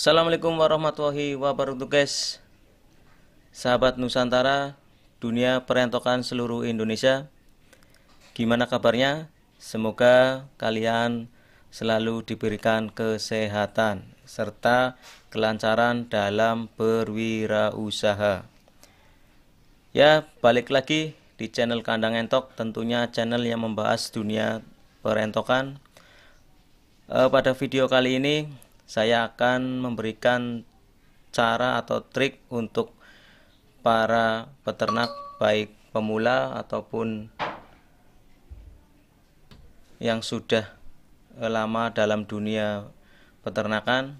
Assalamualaikum warahmatullahi wabarakatuh guys Sahabat Nusantara Dunia perentokan seluruh Indonesia Gimana kabarnya? Semoga kalian selalu diberikan kesehatan Serta kelancaran dalam berwirausaha Ya balik lagi di channel Kandang Entok Tentunya channel yang membahas dunia perentokan e, Pada video kali ini saya akan memberikan cara atau trik untuk para peternak baik pemula ataupun yang sudah eh, lama dalam dunia peternakan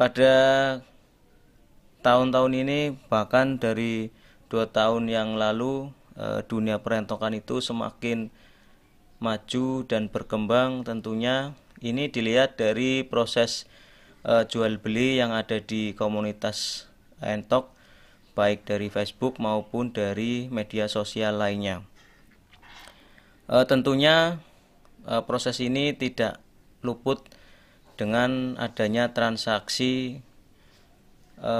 pada tahun-tahun ini bahkan dari dua tahun yang lalu eh, dunia perentokan itu semakin maju dan berkembang tentunya ini dilihat dari proses e, jual beli yang ada di komunitas Entok baik dari Facebook maupun dari media sosial lainnya. E, tentunya e, proses ini tidak luput dengan adanya transaksi e,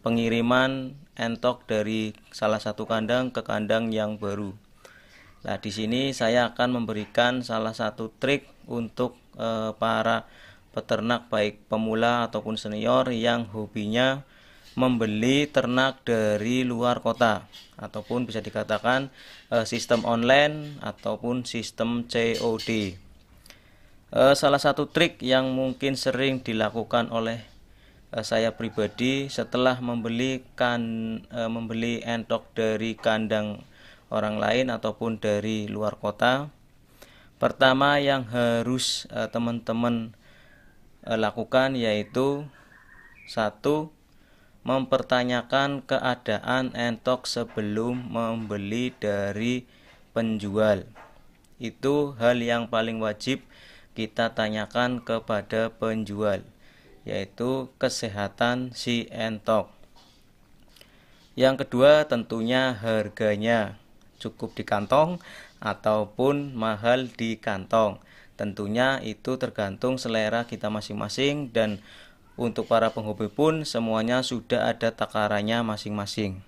pengiriman entok dari salah satu kandang ke kandang yang baru. Nah, di sini saya akan memberikan salah satu trik untuk e, para peternak baik pemula ataupun senior yang hobinya membeli ternak dari luar kota ataupun bisa dikatakan e, sistem online ataupun sistem COD. E, eh, salah satu trik yang mungkin sering dilakukan oleh e, saya pribadi setelah membeli kan e, membeli entok dari kandang orang lain ataupun dari luar kota. Pertama yang harus eh, teman-teman uh, uh, lakukan yaitu satu mempertanyakan keadaan entok sebelum membeli dari penjual. Itu hal yang paling wajib kita tanyakan kepada penjual, yaitu kesehatan si entok. Yang kedua, tentunya harganya cukup di kantong ataupun mahal di kantong. Tentunya itu tergantung selera kita masing-masing dan untuk para penghobi pun semuanya sudah ada takarannya masing-masing.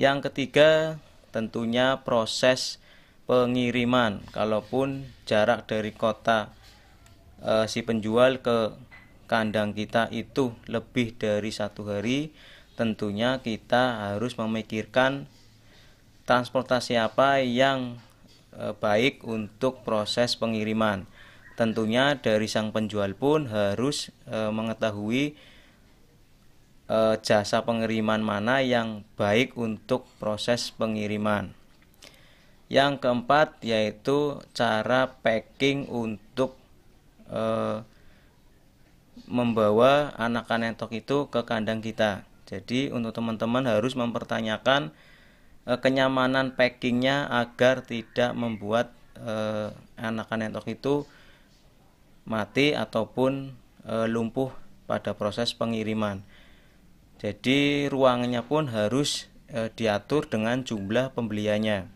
Yang ketiga, tentunya proses pengiriman. Kalaupun jarak dari kota e, si penjual ke kandang kita itu lebih dari satu hari, tentunya kita harus memikirkan transportasi apa yang eh, baik untuk proses pengiriman. Tentunya dari sang penjual pun harus eh, mengetahui eh, jasa pengiriman mana yang baik untuk proses pengiriman. Yang keempat yaitu cara packing untuk membawa anak entok itu ke kandang kita. Jadi untuk teman-teman harus mempertanyakan Eh, kenyamanan packingnya agar tidak membuat anakan eh, entok itu mati ataupun eh, lumpuh pada proses pengiriman. Jadi ruangnya pun harus e, diatur dengan jumlah pembeliannya.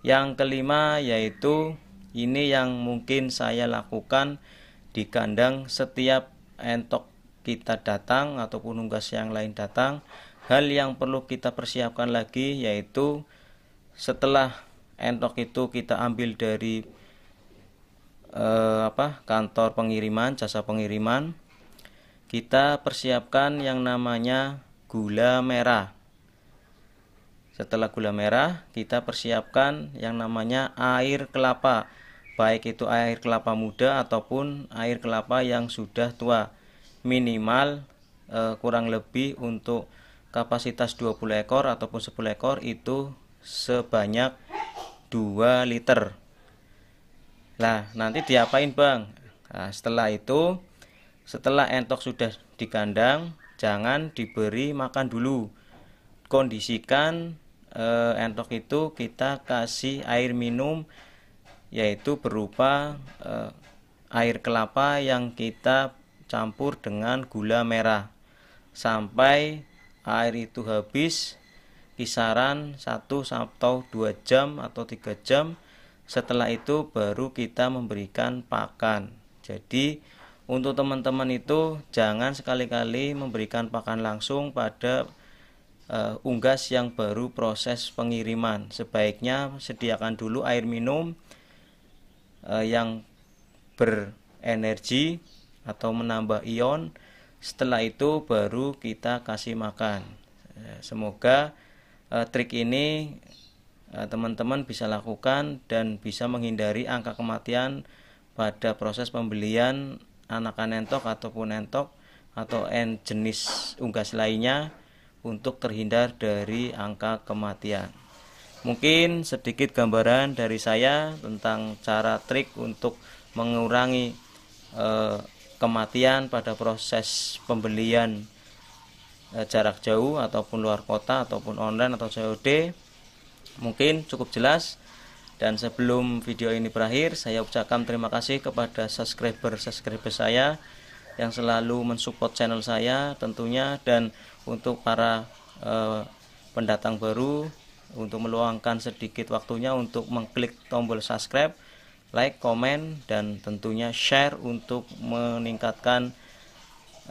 Yang kelima yaitu ini yang mungkin saya lakukan di kandang setiap entok kita datang ataupun unggas yang lain datang hal yang perlu kita persiapkan lagi yaitu setelah entok itu kita ambil dari eh, apa kantor pengiriman jasa pengiriman kita persiapkan yang namanya gula merah setelah gula merah kita persiapkan yang namanya air kelapa baik itu air kelapa muda ataupun air kelapa yang sudah tua minimal eh, kurang lebih untuk kapasitas 20 ekor ataupun 10 ekor itu sebanyak 2 liter Nah nanti diapain bang nah, setelah itu setelah entok sudah di kandang jangan diberi makan dulu kondisikan eh, entok itu kita kasih air minum yaitu berupa eh, air kelapa yang kita campur dengan gula merah sampai air itu habis kisaran 1 atau 2 jam atau 3 jam setelah itu baru kita memberikan pakan jadi untuk teman-teman itu jangan sekali-kali memberikan pakan langsung pada uh, unggas yang baru proses pengiriman. Sebaiknya sediakan dulu air minum uh, yang berenergi atau menambah ion setelah itu baru kita kasih makan eh, semoga eh, trik ini eh, teman-teman eh, bisa lakukan dan bisa menghindari angka kematian pada proses pembelian anakan entok ataupun entok atau en jenis unggas lainnya untuk terhindar dari angka kematian mungkin sedikit gambaran dari saya tentang cara trik untuk mengurangi eh, kematian pada proses pembelian eh, jarak jauh ataupun luar kota ataupun online atau COD mungkin cukup jelas dan sebelum video ini berakhir saya ucapkan terima kasih kepada subscriber-subscriber saya yang selalu mensupport channel saya tentunya dan untuk para e, pendatang baru untuk meluangkan sedikit waktunya untuk mengklik tombol subscribe like, komen, dan tentunya share untuk meningkatkan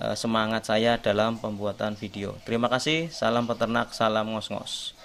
eh, semangat saya dalam pembuatan video. Terima kasih, salam peternak, salam ngos-ngos.